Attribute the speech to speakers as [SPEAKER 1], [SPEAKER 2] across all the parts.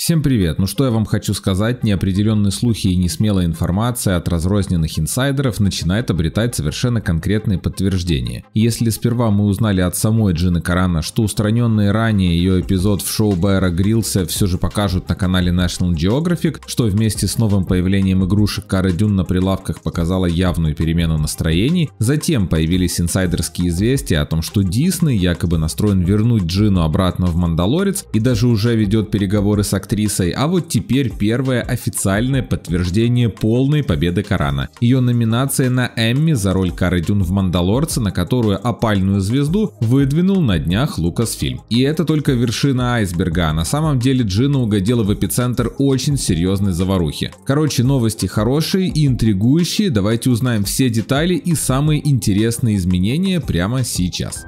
[SPEAKER 1] Всем привет! Ну что я вам хочу сказать, неопределенные слухи и несмелая информация от разрозненных инсайдеров начинает обретать совершенно конкретные подтверждения. если сперва мы узнали от самой Джины Карана, что устраненный ранее ее эпизод в шоу Бэра Грилса все же покажут на канале National Geographic, что вместе с новым появлением игрушек Кары Дюн на прилавках показало явную перемену настроений, затем появились инсайдерские известия о том, что Дисней якобы настроен вернуть Джину обратно в Мандалорец и даже уже ведет переговоры с актрисой, а вот теперь первое официальное подтверждение полной победы Корана. Ее номинация на Эмми за роль Кары Дюн в «Мандалорце», на которую «Опальную звезду» выдвинул на днях Лукас фильм. И это только вершина айсберга, на самом деле Джина угодила в эпицентр очень серьезной заварухи. Короче, новости хорошие и интригующие, давайте узнаем все детали и самые интересные изменения прямо сейчас.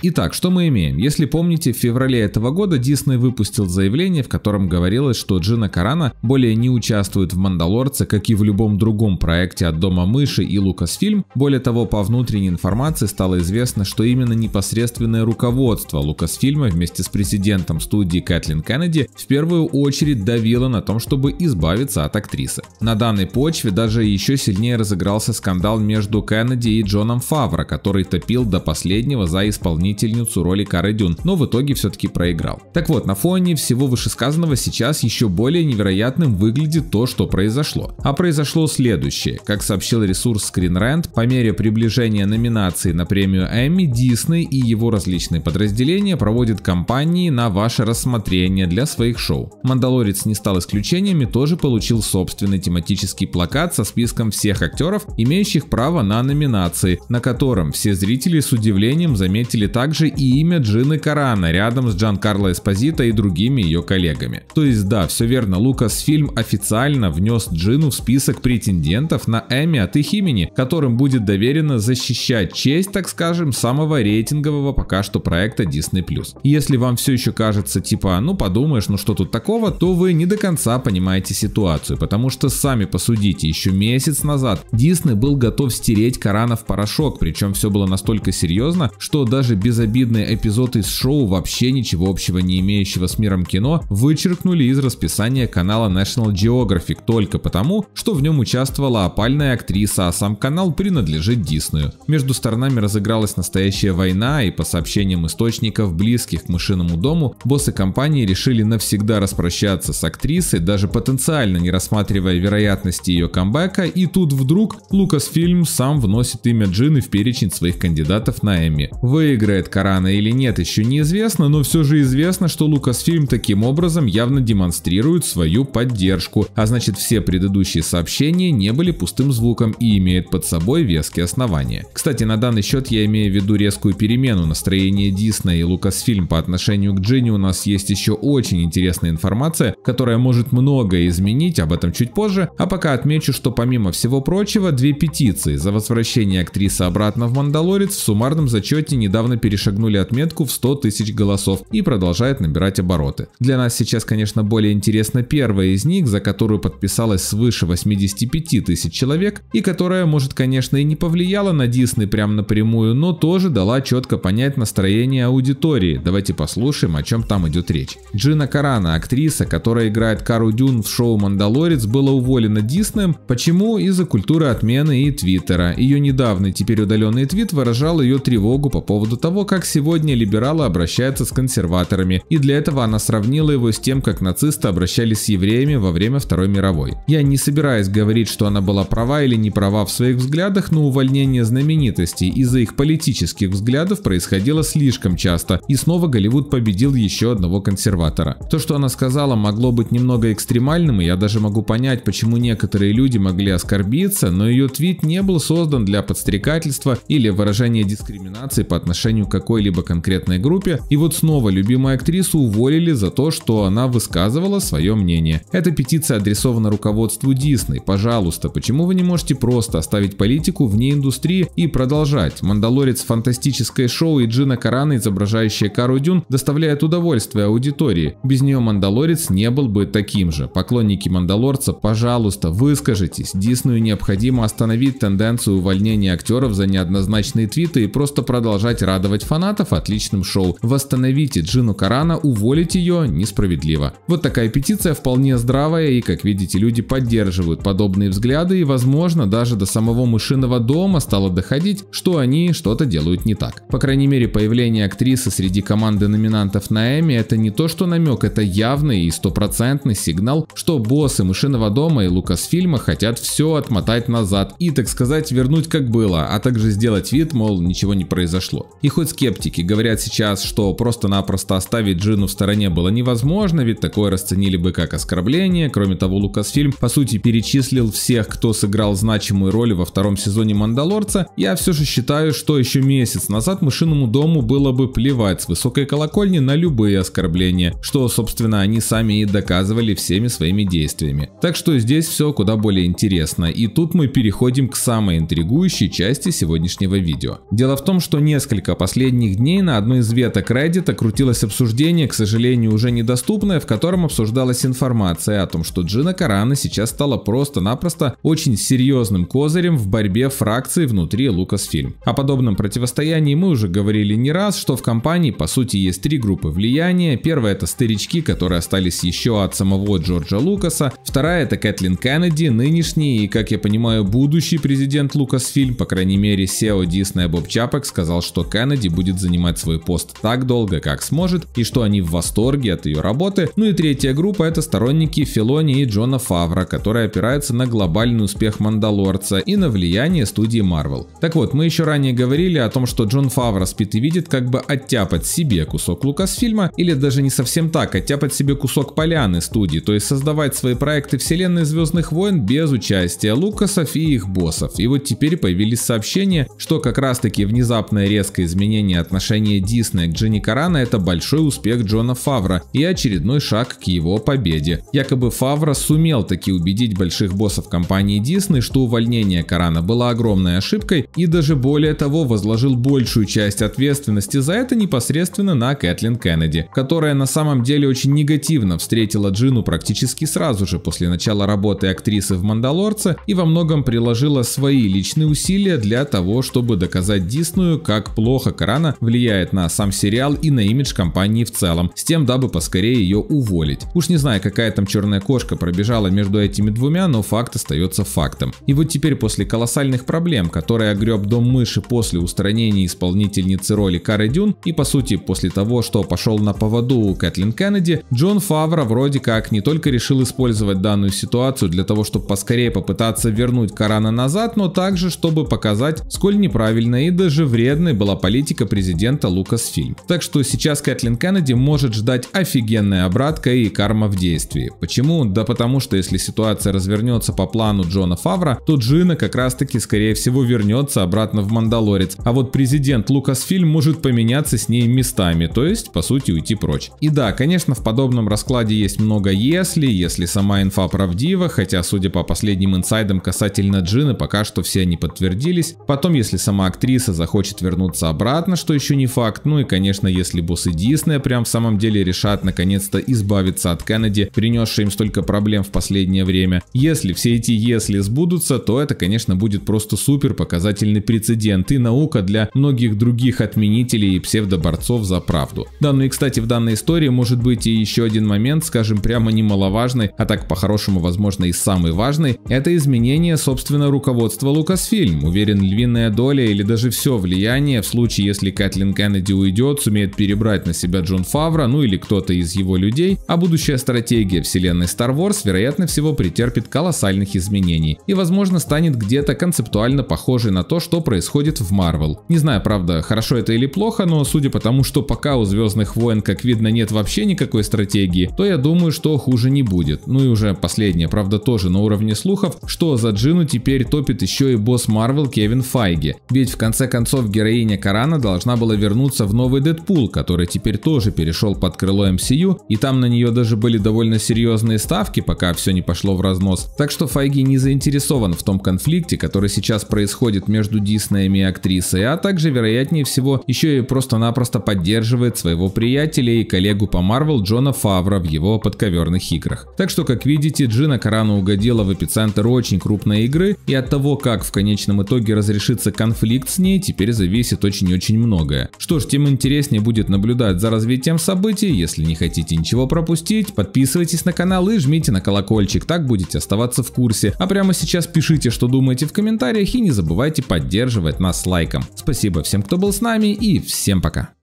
[SPEAKER 1] Итак, что мы имеем? Если помните, в феврале этого года Дисней выпустил заявление, в котором говорилось, что Джина Карана более не участвует в «Мандалорце», как и в любом другом проекте от «Дома мыши» и «Лукасфильм». Более того, по внутренней информации стало известно, что именно непосредственное руководство «Лукасфильма» вместе с президентом студии Кэтлин Кеннеди в первую очередь давило на том, чтобы избавиться от актрисы. На данной почве даже еще сильнее разыгрался скандал между Кеннеди и Джоном Фавро, который топил до последнего за исполнение исполнительницу роли Кары Дюн, но в итоге все-таки проиграл. Так вот, на фоне всего вышесказанного сейчас еще более невероятным выглядит то, что произошло. А произошло следующее. Как сообщил ресурс ScreenRant, по мере приближения номинации на премию Эмми, Дисней и его различные подразделения проводят кампании на ваше рассмотрение для своих шоу. «Мандалорец» не стал исключением и тоже получил собственный тематический плакат со списком всех актеров, имеющих право на номинации, на котором все зрители с удивлением заметили также и имя Джины Карана рядом с Джан Карло Эспозито и другими ее коллегами. То есть да, все верно, Лукас фильм официально внес Джину в список претендентов на Эмми от их имени, которым будет доверено защищать честь, так скажем, самого рейтингового пока что проекта Disney+. если вам все еще кажется типа, ну подумаешь, ну что тут такого, то вы не до конца понимаете ситуацию, потому что сами посудите, еще месяц назад Disney был готов стереть Карана в порошок, причем все было настолько серьезно, что даже без безобидные эпизоды из шоу, вообще ничего общего не имеющего с миром кино, вычеркнули из расписания канала National Geographic только потому, что в нем участвовала опальная актриса, а сам канал принадлежит Диснею. Между сторонами разыгралась настоящая война, и по сообщениям источников, близких к мышиному дому, боссы компании решили навсегда распрощаться с актрисой, даже потенциально не рассматривая вероятности ее камбэка, и тут вдруг Лукасфильм сам вносит имя Джины в перечень своих кандидатов на Эмми. Выиграет играет Корана или нет, еще неизвестно, но все же известно, что Lucasfilm таким образом явно демонстрирует свою поддержку, а значит все предыдущие сообщения не были пустым звуком и имеют под собой веские основания. Кстати, на данный счет я имею в виду резкую перемену настроения Диснея и Lucasfilm по отношению к Джинни у нас есть еще очень интересная информация, которая может многое изменить, об этом чуть позже, а пока отмечу, что помимо всего прочего, две петиции за возвращение актрисы обратно в Мандалорец в суммарном зачете недавно переданы перешагнули отметку в 100 тысяч голосов и продолжает набирать обороты. Для нас сейчас, конечно, более интересна первая из них, за которую подписалось свыше 85 тысяч человек и которая, может, конечно, и не повлияла на Дисней прям напрямую, но тоже дала четко понять настроение аудитории. Давайте послушаем, о чем там идет речь. Джина Карана, актриса, которая играет Кару Дюн в шоу «Мандалорец», была уволена Диснеем. Почему? Из-за культуры отмены и Твиттера. Ее недавний, теперь удаленный твит выражал ее тревогу по поводу того, того, как сегодня либералы обращаются с консерваторами, и для этого она сравнила его с тем, как нацисты обращались с евреями во время Второй мировой. Я не собираюсь говорить, что она была права или не права в своих взглядах, но увольнение знаменитостей из-за их политических взглядов происходило слишком часто, и снова Голливуд победил еще одного консерватора. То, что она сказала, могло быть немного экстремальным, и я даже могу понять, почему некоторые люди могли оскорбиться, но ее твит не был создан для подстрекательства или выражения дискриминации по отношению какой-либо конкретной группе. И вот снова любимую актрису уволили за то, что она высказывала свое мнение. Эта петиция адресована руководству Дисней. Пожалуйста, почему вы не можете просто оставить политику вне индустрии и продолжать? Мандалорец фантастическое шоу и Джина Карана, изображающая Кару Дюн, доставляет удовольствие аудитории. Без нее Мандалорец не был бы таким же. Поклонники Мандалорца, пожалуйста, выскажитесь. Диснею необходимо остановить тенденцию увольнения актеров за неоднозначные твиты и просто продолжать радовать радовать фанатов отличным шоу. Восстановите Джину Карана, уволить ее несправедливо. Вот такая петиция вполне здравая и, как видите, люди поддерживают подобные взгляды и, возможно, даже до самого мышиного дома стало доходить, что они что-то делают не так. По крайней мере, появление актрисы среди команды номинантов на Эмми это не то что намек, это явный и стопроцентный сигнал, что боссы мышиного дома и Лукас Фильма хотят все отмотать назад и, так сказать, вернуть как было, а также сделать вид, мол, ничего не произошло. Их Приходят скептики, говорят сейчас, что просто-напросто оставить Джину в стороне было невозможно, ведь такое расценили бы как оскорбление. Кроме того, Лукасфильм, по сути, перечислил всех, кто сыграл значимую роль во втором сезоне «Мандалорца». Я все же считаю, что еще месяц назад «Мышиному дому» было бы плевать с высокой колокольни на любые оскорбления, что, собственно, они сами и доказывали всеми своими действиями. Так что здесь все куда более интересно, и тут мы переходим к самой интригующей части сегодняшнего видео. Дело в том, что несколько последних последних дней на одной из веток Reddit крутилось обсуждение, к сожалению, уже недоступное, в котором обсуждалась информация о том, что Джина Карана сейчас стала просто-напросто очень серьезным козырем в борьбе фракций внутри Lucasfilm. О подобном противостоянии мы уже говорили не раз, что в компании по сути есть три группы влияния. Первая это старички, которые остались еще от самого Джорджа Лукаса. Вторая это Кэтлин Кеннеди, нынешний и, как я понимаю, будущий президент Lucasfilm, по крайней мере, SEO Диснея Боб Чапек сказал, что Кеннеди Харди будет занимать свой пост так долго, как сможет, и что они в восторге от ее работы. Ну и третья группа это сторонники Филони и Джона Фавра, которые опираются на глобальный успех Мандалорца и на влияние студии Marvel. Так вот, мы еще ранее говорили о том, что Джон Фавра спит и видит как бы оттяпать себе кусок Лукасфильма, или даже не совсем так, оттяпать себе кусок поляны студии, то есть создавать свои проекты вселенной Звездных войн без участия Лукасов и их боссов. И вот теперь появились сообщения, что как раз таки внезапное резкое изменение изменение отношения Диснея к Джинни Карана – это большой успех Джона Фавра и очередной шаг к его победе. Якобы Фавра сумел таки убедить больших боссов компании Дисней, что увольнение Карана было огромной ошибкой и даже более того возложил большую часть ответственности за это непосредственно на Кэтлин Кеннеди, которая на самом деле очень негативно встретила Джину практически сразу же после начала работы актрисы в «Мандалорце» и во многом приложила свои личные усилия для того, чтобы доказать Дисную, как плохо Корана влияет на сам сериал и на имидж компании в целом, с тем, дабы поскорее ее уволить. Уж не знаю, какая там черная кошка пробежала между этими двумя, но факт остается фактом. И вот теперь после колоссальных проблем, которые огреб Дом Мыши после устранения исполнительницы роли Кары Дюн и по сути после того, что пошел на поводу у Кэтлин Кеннеди, Джон Фавро вроде как не только решил использовать данную ситуацию для того, чтобы поскорее попытаться вернуть Корана назад, но также чтобы показать, сколь неправильной и даже вредной была политика политика президента Лукасфильм. Так что сейчас Кэтлин Кеннеди может ждать офигенная обратка и карма в действии. Почему? Да потому что если ситуация развернется по плану Джона Фавра, то Джина как раз таки скорее всего вернется обратно в Мандалорец. А вот президент Лукасфильм может поменяться с ней местами, то есть по сути уйти прочь. И да, конечно в подобном раскладе есть много если, если сама инфа правдива, хотя судя по последним инсайдам касательно Джины пока что все они подтвердились. Потом если сама актриса захочет вернуться обратно, обратно, что еще не факт. Ну и конечно, если боссы Диснея прям в самом деле решат наконец-то избавиться от Кеннеди, принесшей им столько проблем в последнее время. Если все эти «если» сбудутся, то это, конечно, будет просто супер показательный прецедент и наука для многих других отменителей и псевдоборцов за правду. Да, ну и кстати, в данной истории может быть и еще один момент, скажем, прямо немаловажный, а так по-хорошему, возможно, и самый важный, это изменение, собственно, руководства Lucasfilm. Уверен, львиная доля или даже все влияние в случае, если Кэтлин Кеннеди уйдет, сумеет перебрать на себя Джон Фавра, ну или кто-то из его людей, а будущая стратегия вселенной Star Wars, вероятно всего, претерпит колоссальных изменений и, возможно, станет где-то концептуально похожей на то, что происходит в Марвел. Не знаю, правда, хорошо это или плохо, но судя по тому, что пока у Звездных войн, как видно, нет вообще никакой стратегии, то я думаю, что хуже не будет. Ну и уже последнее, правда, тоже на уровне слухов, что за Джину теперь топит еще и босс Марвел Кевин Файги. Ведь в конце концов героиня Коран Диана должна была вернуться в новый Дэдпул, который теперь тоже перешел под крыло MCU, и там на нее даже были довольно серьезные ставки, пока все не пошло в разнос. Так что Файги не заинтересован в том конфликте, который сейчас происходит между Диснеем и актрисой, а также, вероятнее всего, еще и просто-напросто поддерживает своего приятеля и коллегу по Марвел Джона Фавра в его подковерных играх. Так что, как видите, Джина Карана угодила в эпицентр очень крупной игры, и от того, как в конечном итоге разрешится конфликт с ней, теперь зависит очень-очень очень многое. Что ж, тем интереснее будет наблюдать за развитием событий. Если не хотите ничего пропустить, подписывайтесь на канал и жмите на колокольчик, так будете оставаться в курсе. А прямо сейчас пишите, что думаете в комментариях и не забывайте поддерживать нас лайком. Спасибо всем, кто был с нами и всем пока.